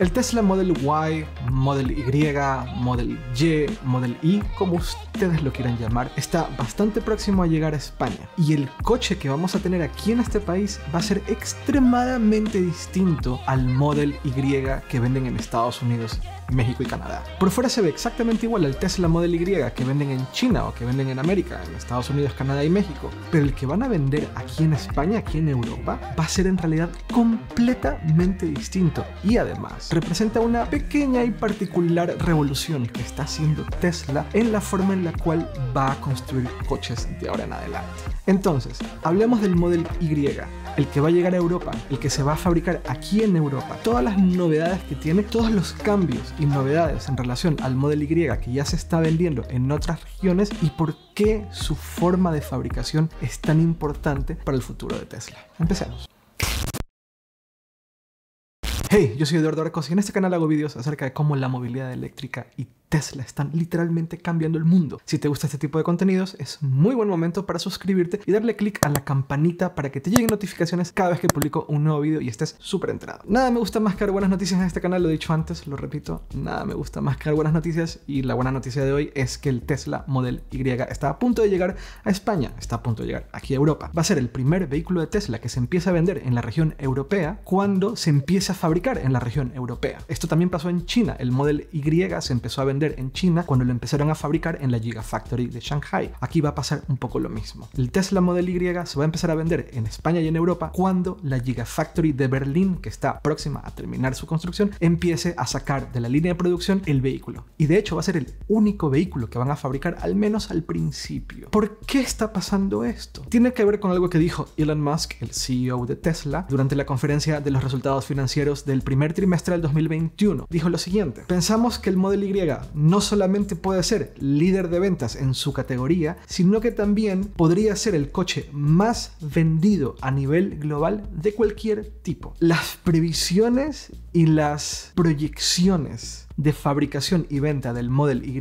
El Tesla Model Y, Model Y, Model Y, Model I, como ustedes lo quieran llamar, está bastante próximo a llegar a España. Y el coche que vamos a tener aquí en este país va a ser extremadamente distinto al Model Y que venden en Estados Unidos México y Canadá. Por fuera se ve exactamente igual al Tesla Model Y que venden en China o que venden en América, en Estados Unidos, Canadá y México, pero el que van a vender aquí en España, aquí en Europa, va a ser en realidad completamente distinto y además representa una pequeña y particular revolución que está haciendo Tesla en la forma en la cual va a construir coches de ahora en adelante. Entonces, hablemos del Model Y, el que va a llegar a Europa, el que se va a fabricar aquí en Europa, todas las novedades que tiene, todos los cambios y novedades en relación al Model Y que ya se está vendiendo en otras regiones y por qué su forma de fabricación es tan importante para el futuro de Tesla. Empecemos. Hey, yo soy Eduardo Arcos y en este canal hago vídeos acerca de cómo la movilidad eléctrica y Tesla. Están literalmente cambiando el mundo. Si te gusta este tipo de contenidos, es muy buen momento para suscribirte y darle click a la campanita para que te lleguen notificaciones cada vez que publico un nuevo video y estés súper entrado. Nada me gusta más que dar buenas noticias en este canal, lo he dicho antes, lo repito, nada me gusta más que dar buenas noticias y la buena noticia de hoy es que el Tesla Model Y está a punto de llegar a España, está a punto de llegar aquí a Europa. Va a ser el primer vehículo de Tesla que se empieza a vender en la región europea cuando se empieza a fabricar en la región europea. Esto también pasó en China, el Model Y se empezó a vender en China cuando lo empezaron a fabricar en la Gigafactory de Shanghai. Aquí va a pasar un poco lo mismo. El Tesla Model Y se va a empezar a vender en España y en Europa cuando la Gigafactory de Berlín, que está próxima a terminar su construcción, empiece a sacar de la línea de producción el vehículo. Y de hecho va a ser el único vehículo que van a fabricar, al menos al principio. ¿Por qué está pasando esto? Tiene que ver con algo que dijo Elon Musk, el CEO de Tesla, durante la conferencia de los resultados financieros del primer trimestre del 2021. Dijo lo siguiente, pensamos que el Model Y no solamente puede ser líder de ventas en su categoría, sino que también podría ser el coche más vendido a nivel global de cualquier tipo. Las previsiones y las proyecciones de fabricación y venta del Model Y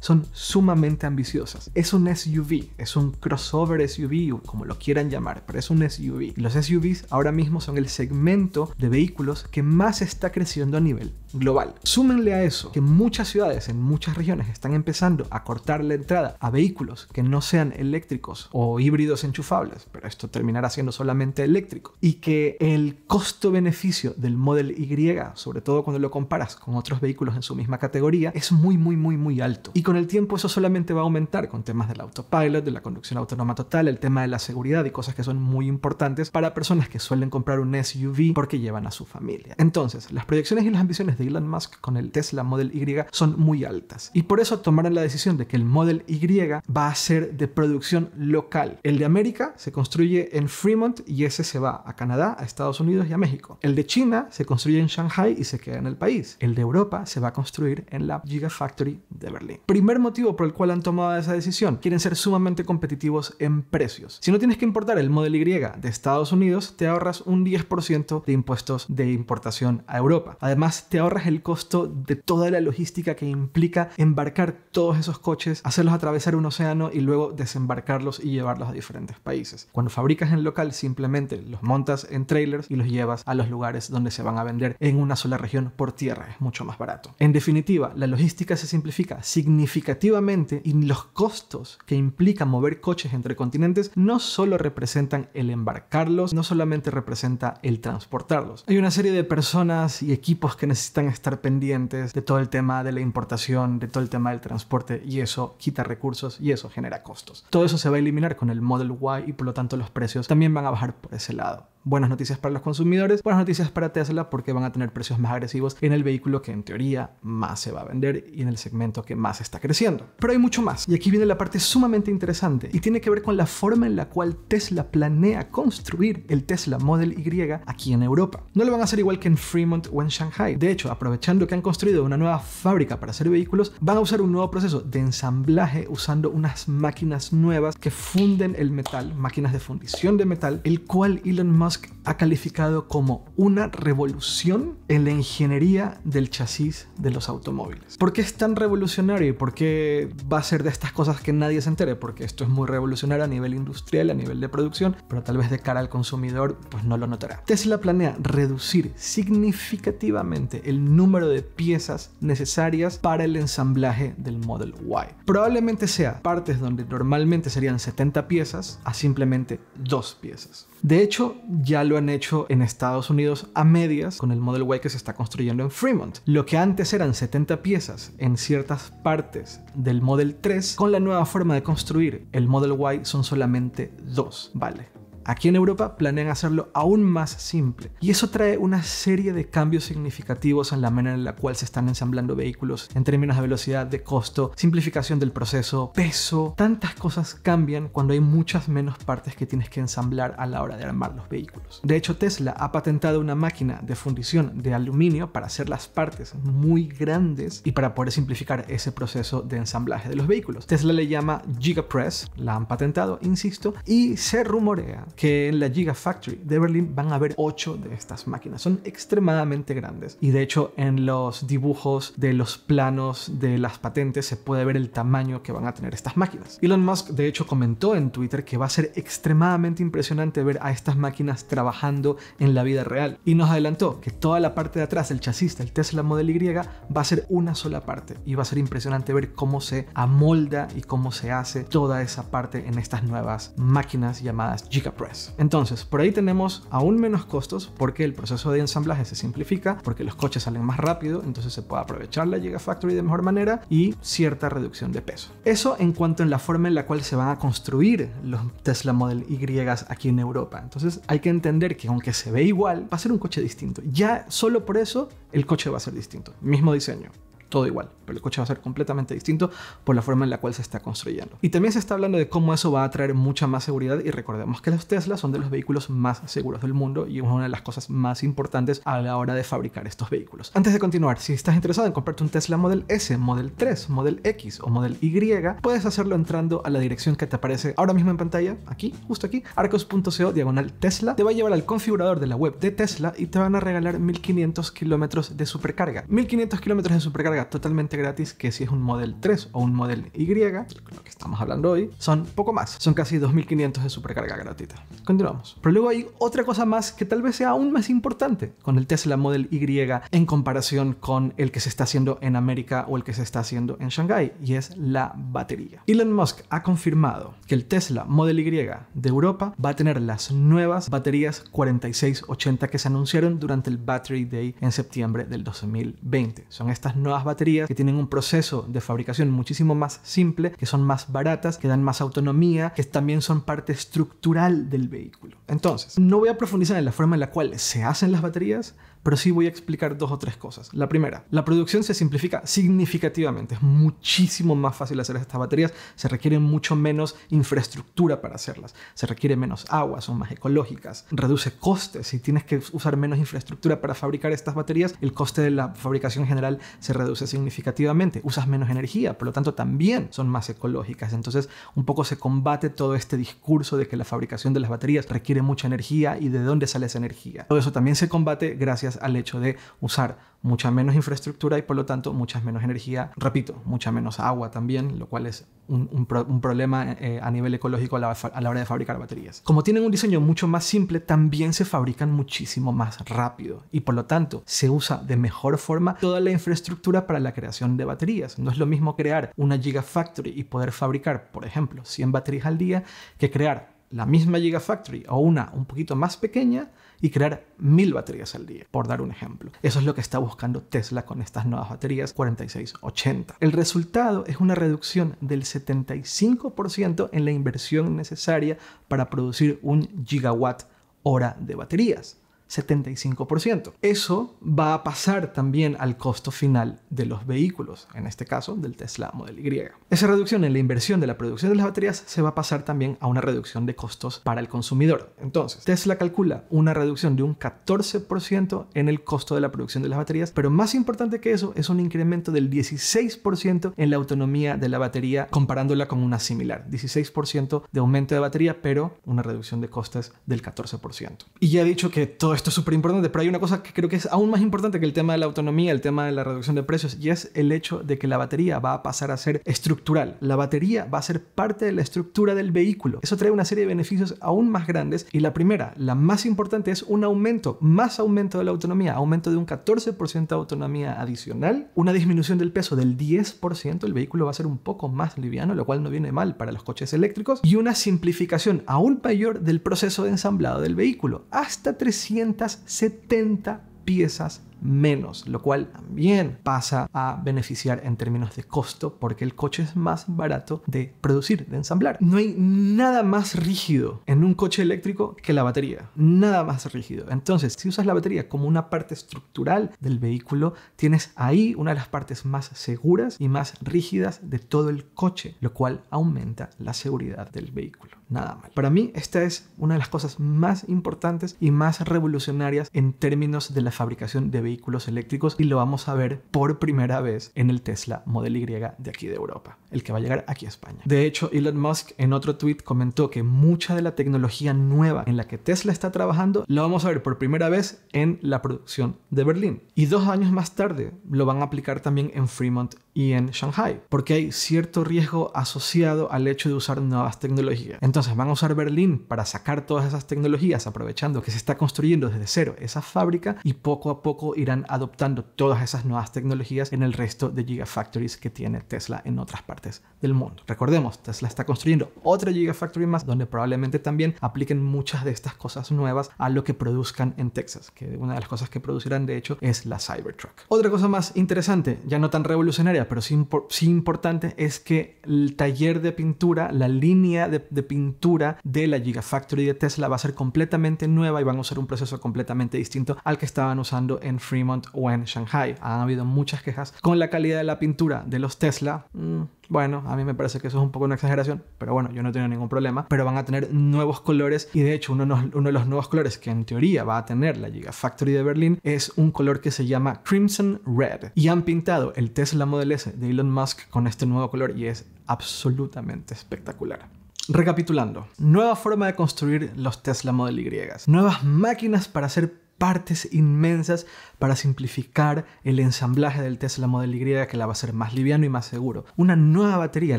son sumamente ambiciosas. Es un SUV, es un crossover SUV, como lo quieran llamar, pero es un SUV. los SUVs ahora mismo son el segmento de vehículos que más está creciendo a nivel global. Súmenle a eso que muchas ciudades en muchas regiones están empezando a cortar la entrada a vehículos que no sean eléctricos o híbridos enchufables, pero esto terminará siendo solamente eléctrico, y que el costo-beneficio del Model Y, sobre todo cuando lo comparas con otros vehículos en su misma categoría, es muy, muy, muy, muy alto. Y con el tiempo eso solamente va a aumentar con temas del autopilot, de la conducción autónoma total, el tema de la seguridad y cosas que son muy importantes para personas que suelen comprar un SUV porque llevan a su familia. Entonces, las proyecciones y las ambiciones de Elon Musk con el Tesla Model Y son muy altas. Y por eso tomaron la decisión de que el Model Y va a ser de producción local. El de América se construye en Fremont y ese se va a Canadá, a Estados Unidos y a México. El de China se construye en Shanghai y se queda en el país. El de Europa se se va a construir en la Gigafactory de Berlín. Primer motivo por el cual han tomado esa decisión, quieren ser sumamente competitivos en precios. Si no tienes que importar el Model Y de Estados Unidos, te ahorras un 10% de impuestos de importación a Europa. Además, te ahorras el costo de toda la logística que implica embarcar todos esos coches, hacerlos atravesar un océano y luego desembarcarlos y llevarlos a diferentes países. Cuando fabricas en local, simplemente los montas en trailers y los llevas a los lugares donde se van a vender en una sola región por tierra. Es mucho más barato. En definitiva, la logística se simplifica significativamente y los costos que implica mover coches entre continentes no solo representan el embarcarlos, no solamente representa el transportarlos. Hay una serie de personas y equipos que necesitan estar pendientes de todo el tema de la importación, de todo el tema del transporte y eso quita recursos y eso genera costos. Todo eso se va a eliminar con el Model Y y por lo tanto los precios también van a bajar por ese lado. Buenas noticias para los consumidores, buenas noticias para Tesla porque van a tener precios más agresivos en el vehículo que en teoría más se va a vender y en el segmento que más está creciendo. Pero hay mucho más y aquí viene la parte sumamente interesante y tiene que ver con la forma en la cual Tesla planea construir el Tesla Model Y aquí en Europa. No lo van a hacer igual que en Fremont o en Shanghai. De hecho, aprovechando que han construido una nueva fábrica para hacer vehículos, van a usar un nuevo proceso de ensamblaje usando unas máquinas nuevas que funden el metal, máquinas de fundición de metal, el cual Elon Musk ha calificado como una revolución en la ingeniería del chasis de los automóviles. ¿Por qué es tan revolucionario y por qué va a ser de estas cosas que nadie se entere? Porque esto es muy revolucionario a nivel industrial, a nivel de producción, pero tal vez de cara al consumidor pues no lo notará. Tesla planea reducir significativamente el número de piezas necesarias para el ensamblaje del Model Y. Probablemente sea partes donde normalmente serían 70 piezas a simplemente dos piezas. De hecho, ya lo han hecho en Estados Unidos a medias con el Model Y que se está construyendo en Fremont. Lo que antes eran 70 piezas en ciertas partes del Model 3, con la nueva forma de construir el Model Y son solamente dos, ¿vale? Aquí en Europa planean hacerlo aún más simple y eso trae una serie de cambios significativos en la manera en la cual se están ensamblando vehículos en términos de velocidad, de costo, simplificación del proceso, peso, tantas cosas cambian cuando hay muchas menos partes que tienes que ensamblar a la hora de armar los vehículos. De hecho, Tesla ha patentado una máquina de fundición de aluminio para hacer las partes muy grandes y para poder simplificar ese proceso de ensamblaje de los vehículos. Tesla le llama Gigapress, la han patentado, insisto, y se rumorea que en la Gigafactory de Berlín van a haber 8 de estas máquinas. Son extremadamente grandes. Y de hecho en los dibujos de los planos de las patentes se puede ver el tamaño que van a tener estas máquinas. Elon Musk de hecho comentó en Twitter que va a ser extremadamente impresionante ver a estas máquinas trabajando en la vida real. Y nos adelantó que toda la parte de atrás, el chasis del Tesla Model Y, va a ser una sola parte. Y va a ser impresionante ver cómo se amolda y cómo se hace toda esa parte en estas nuevas máquinas llamadas Gigapro. Entonces, por ahí tenemos aún menos costos porque el proceso de ensamblaje se simplifica, porque los coches salen más rápido, entonces se puede aprovechar la factory de mejor manera y cierta reducción de peso. Eso en cuanto en la forma en la cual se van a construir los Tesla Model Y aquí en Europa. Entonces hay que entender que aunque se ve igual, va a ser un coche distinto. Ya solo por eso el coche va a ser distinto. Mismo diseño, todo igual pero el coche va a ser completamente distinto por la forma en la cual se está construyendo. Y también se está hablando de cómo eso va a traer mucha más seguridad y recordemos que los Tesla son de los vehículos más seguros del mundo y es una de las cosas más importantes a la hora de fabricar estos vehículos. Antes de continuar, si estás interesado en comprarte un Tesla Model S, Model 3, Model X o Model Y, puedes hacerlo entrando a la dirección que te aparece ahora mismo en pantalla, aquí, justo aquí, arcos.co diagonal Tesla, te va a llevar al configurador de la web de Tesla y te van a regalar 1500 kilómetros de supercarga. 1500 kilómetros de supercarga totalmente gratis que si es un Model 3 o un Model Y, lo que estamos hablando hoy, son poco más. Son casi 2.500 de supercarga gratuita. Continuamos. Pero luego hay otra cosa más que tal vez sea aún más importante con el Tesla Model Y en comparación con el que se está haciendo en América o el que se está haciendo en Shanghai y es la batería. Elon Musk ha confirmado que el Tesla Model Y de Europa va a tener las nuevas baterías 4680 que se anunciaron durante el Battery Day en septiembre del 2020. Son estas nuevas baterías que tienen tienen un proceso de fabricación muchísimo más simple, que son más baratas, que dan más autonomía, que también son parte estructural del vehículo. Entonces, no voy a profundizar en la forma en la cual se hacen las baterías, pero sí voy a explicar dos o tres cosas. La primera, la producción se simplifica significativamente, es muchísimo más fácil hacer estas baterías, se requiere mucho menos infraestructura para hacerlas, se requiere menos agua, son más ecológicas, reduce costes, si tienes que usar menos infraestructura para fabricar estas baterías, el coste de la fabricación general se reduce significativamente, usas menos energía, por lo tanto también son más ecológicas, entonces un poco se combate todo este discurso de que la fabricación de las baterías requiere mucha energía y de dónde sale esa energía. Todo eso también se combate gracias al hecho de usar mucha menos infraestructura y por lo tanto mucha menos energía, repito, mucha menos agua también, lo cual es un, problema eh, a nivel ecológico a la, a la, hora de fabricar baterías. Como tienen un diseño mucho más simple, también se fabrican muchísimo más rápido y por lo tanto se usa de mejor forma toda la infraestructura para la creación de baterías. No es lo mismo crear una Gigafactory y poder fabricar, por ejemplo, 100 baterías al día que crear la misma Gigafactory o una un poquito más pequeña y crear mil baterías al día, por dar un ejemplo. Eso es lo que está buscando Tesla con estas nuevas baterías 4680. El resultado es una reducción del 75% en la inversión necesaria para producir un gigawatt hora de baterías. 75%. Eso va a pasar también al costo final de los vehículos, en este caso del Tesla Model Y. Esa reducción en la inversión de la producción de las baterías se va a pasar también a una reducción de costos para el consumidor. Entonces, Tesla calcula una reducción de un 14% en el costo de la producción de las baterías, pero más importante que eso es un incremento del 16% en la autonomía de la batería comparándola con una similar. 16% de aumento de batería, pero una reducción de costes del 14%. Y ya he dicho que todo esto esto es súper importante, pero hay una cosa que creo que es aún más importante que el tema de la autonomía, el tema de la reducción de precios, y es el hecho de que la batería va a pasar a ser estructural. La batería va a ser parte de la estructura del vehículo. Eso trae una serie de beneficios aún más grandes, y la primera, la más importante, es un aumento, más aumento de la autonomía, aumento de un 14% de autonomía adicional, una disminución del peso del 10%, el vehículo va a ser un poco más liviano, lo cual no viene mal para los coches eléctricos, y una simplificación aún mayor del proceso de ensamblado del vehículo, hasta 300 270 piezas menos, lo cual también pasa a beneficiar en términos de costo porque el coche es más barato de producir, de ensamblar. No hay nada más rígido en un coche eléctrico que la batería, nada más rígido. Entonces, si usas la batería como una parte estructural del vehículo, tienes ahí una de las partes más seguras y más rígidas de todo el coche, lo cual aumenta la seguridad del vehículo. Nada mal. Para mí, esta es una de las cosas más importantes y más revolucionarias en términos de la fabricación de vehículos vehículos eléctricos y lo vamos a ver por primera vez en el Tesla Model Y de aquí de Europa el que va a llegar aquí a España. De hecho, Elon Musk en otro tweet comentó que mucha de la tecnología nueva en la que Tesla está trabajando la vamos a ver por primera vez en la producción de Berlín. Y dos años más tarde lo van a aplicar también en Fremont y en Shanghai, porque hay cierto riesgo asociado al hecho de usar nuevas tecnologías. Entonces van a usar Berlín para sacar todas esas tecnologías, aprovechando que se está construyendo desde cero esa fábrica y poco a poco irán adoptando todas esas nuevas tecnologías en el resto de gigafactories que tiene Tesla en otras partes del mundo. Recordemos, Tesla está construyendo otra Gigafactory más donde probablemente también apliquen muchas de estas cosas nuevas a lo que produzcan en Texas, que una de las cosas que producirán de hecho es la Cybertruck. Otra cosa más interesante, ya no tan revolucionaria, pero sí, importante, es que el taller de pintura, la línea de, pintura de la Gigafactory de Tesla va a ser completamente nueva y van a usar un proceso completamente distinto al que estaban usando en Fremont o en Shanghai. Han habido muchas quejas con la calidad de la pintura de los Tesla. Mm, bueno, a mí me parece que eso es un poco una exageración, pero bueno, yo no tengo ningún problema. Pero van a tener nuevos colores y de hecho uno, de los nuevos colores que en teoría va a tener la Factory de Berlín es un color que se llama Crimson Red. Y han pintado el Tesla Model S de Elon Musk con este nuevo color y es absolutamente espectacular. Recapitulando, nueva forma de construir los Tesla Model Y, nuevas máquinas para hacer partes inmensas para simplificar el ensamblaje del Tesla Model Y que la va a hacer más liviano y más seguro. Una nueva batería,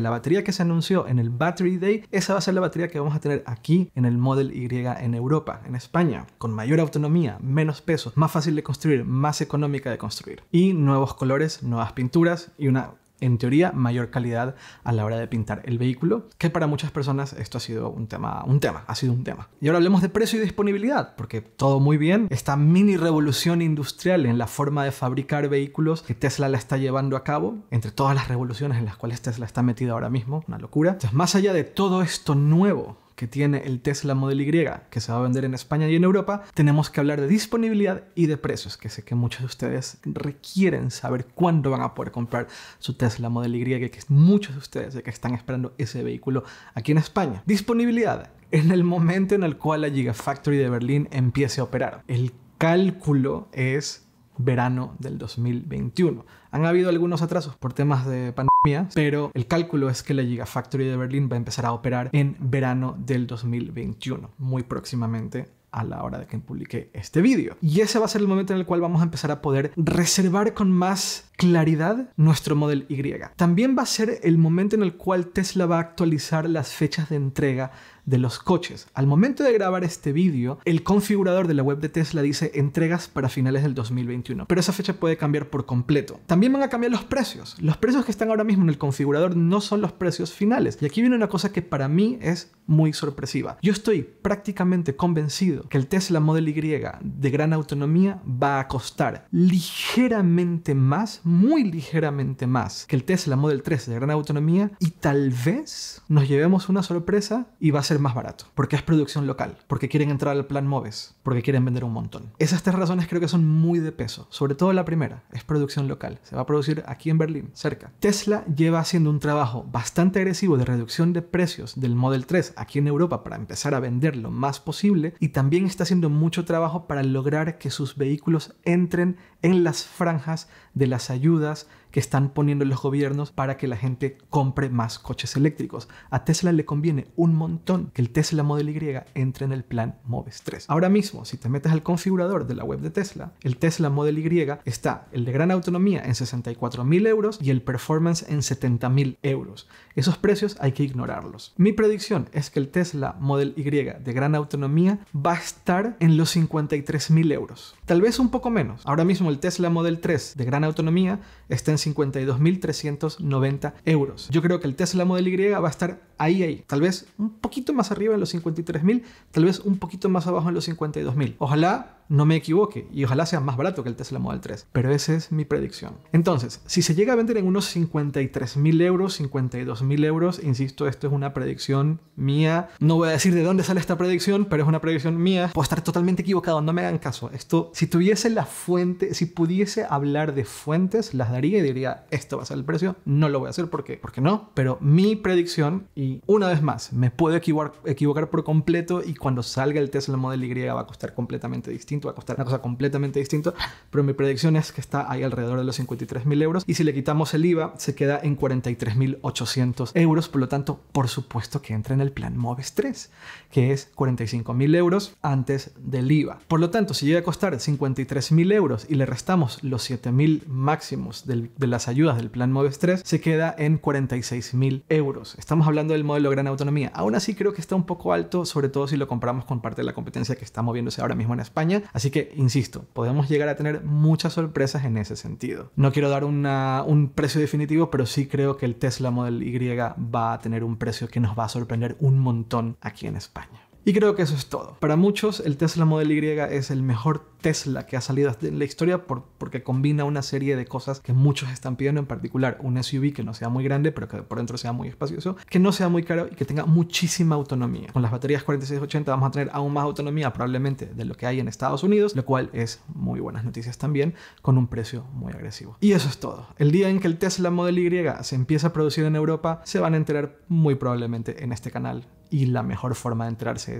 la batería que se anunció en el Battery Day, esa va a ser la batería que vamos a tener aquí en el Model Y en Europa, en España, con mayor autonomía, menos peso, más fácil de construir, más económica de construir. Y nuevos colores, nuevas pinturas y una en teoría, mayor calidad a la hora de pintar el vehículo, que para muchas personas esto ha sido un tema, un tema, ha sido un tema. Y ahora hablemos de precio y disponibilidad, porque todo muy bien, esta mini revolución industrial en la forma de fabricar vehículos que Tesla la está llevando a cabo, entre todas las revoluciones en las cuales Tesla está metida ahora mismo, una locura. Entonces, más allá de todo esto nuevo, que tiene el Tesla Model Y, que se va a vender en España y en Europa, tenemos que hablar de disponibilidad y de precios, que sé que muchos de ustedes requieren saber cuándo van a poder comprar su Tesla Model Y, que muchos de ustedes que están esperando ese vehículo aquí en España. Disponibilidad en el momento en el cual la Gigafactory de Berlín empiece a operar. El cálculo es verano del 2021. Han habido algunos atrasos por temas de pandemia pero el cálculo es que la Gigafactory de Berlín va a empezar a operar en verano del 2021, muy próximamente a la hora de que publique este vídeo. Y ese va a ser el momento en el cual vamos a empezar a poder reservar con más claridad nuestro Model Y. También va a ser el momento en el cual Tesla va a actualizar las fechas de entrega de los coches. Al momento de grabar este vídeo, el configurador de la web de Tesla dice entregas para finales del 2021, pero esa fecha puede cambiar por completo. También van a cambiar los precios. Los precios que están ahora mismo en el configurador no son los precios finales. Y aquí viene una cosa que para mí es muy sorpresiva. Yo estoy prácticamente convencido que el Tesla Model Y de gran autonomía va a costar ligeramente más, muy ligeramente más que el Tesla Model 3 de gran autonomía y tal vez nos llevemos una sorpresa y va a ser más barato, porque es producción local, porque quieren entrar al plan MOVES, porque quieren vender un montón. Esas tres razones creo que son muy de peso, sobre todo la primera, es producción local, se va a producir aquí en Berlín, cerca. Tesla lleva haciendo un trabajo bastante agresivo de reducción de precios del Model 3 aquí en Europa para empezar a vender lo más posible y también está haciendo mucho trabajo para lograr que sus vehículos entren en las franjas de las ayudas que están poniendo los gobiernos para que la gente compre más coches eléctricos. A Tesla le conviene un montón que el Tesla Model Y entre en el plan MOVES 3. Ahora mismo, si te metes al configurador de la web de Tesla, el Tesla Model Y está el de gran autonomía en 64.000 euros y el performance en 70.000 euros. Esos precios hay que ignorarlos. Mi predicción es que el Tesla Model Y de gran autonomía va a estar en los 53.000 euros. Tal vez un poco menos. Ahora mismo el Tesla Model 3 de gran autonomía está en 52.390 euros. Yo creo que el Tesla Model Y va a estar ahí, ahí. Tal vez un poquito más arriba en los 53.000, tal vez un poquito más abajo en los 52.000. Ojalá no me equivoque y ojalá sea más barato que el Tesla Model 3, pero esa es mi predicción. Entonces, si se llega a vender en unos 53.000 euros, 52.000 euros, insisto, esto es una predicción mía, no voy a decir de dónde sale esta predicción, pero es una predicción mía, puedo estar totalmente equivocado, no me hagan caso, esto, si tuviese la fuente, si pudiese hablar de fuentes, las daría y diría, esto va a ser el precio, no lo voy a hacer porque, porque no, pero mi predicción, y una vez más, me puedo equivocar, equivocar por completo y cuando salga el Tesla Model Y va a costar completamente distinto va a costar una cosa completamente distinta, pero mi predicción es que está ahí alrededor de los 53.000 euros y si le quitamos el IVA se queda en 43.800 euros, por lo tanto, por supuesto que entra en el plan MOVES 3, que es 45.000 euros antes del IVA. Por lo tanto, si llega a costar 53.000 euros y le restamos los 7.000 máximos de las ayudas del plan MOVES 3, se queda en 46.000 euros. Estamos hablando del modelo gran autonomía. Aún así creo que está un poco alto, sobre todo si lo comparamos con parte de la competencia que está moviéndose ahora mismo en España. Así que, insisto, podemos llegar a tener muchas sorpresas en ese sentido. No quiero dar un precio definitivo, pero sí creo que el Tesla Model Y va a tener un precio que nos va a sorprender un montón aquí en España. Y creo que eso es todo. Para muchos, el Tesla Model Y es el mejor Tesla que ha salido en la historia por, porque combina una serie de cosas que muchos están pidiendo, en particular un SUV que no sea muy grande, pero que por dentro sea muy espacioso, que no sea muy caro y que tenga muchísima autonomía. Con las baterías 4680 vamos a tener aún más autonomía probablemente de lo que hay en Estados Unidos, lo cual es muy buenas noticias también, con un precio muy agresivo. Y eso es todo. El día en que el Tesla Model Y se empieza a producir en Europa, se van a enterar muy probablemente en este canal. Y la mejor forma de enterarse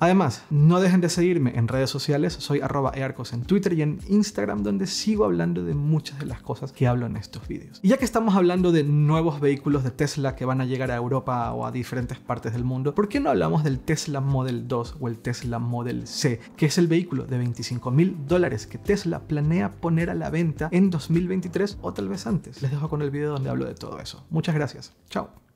Además, no dejen de seguirme en redes sociales, soy arroba earcos en Twitter y en Instagram donde sigo hablando de muchas de las cosas que hablo en estos vídeos. Y ya que estamos hablando de nuevos vehículos de Tesla que van a llegar a Europa o a diferentes partes del mundo, ¿por qué no hablamos del Tesla Model 2 o el Tesla Model C, que es el vehículo de 25 mil dólares que Tesla planea poner a la venta en 2023 o tal vez antes? Les dejo con el video donde hablo de todo eso. Muchas gracias. Chao.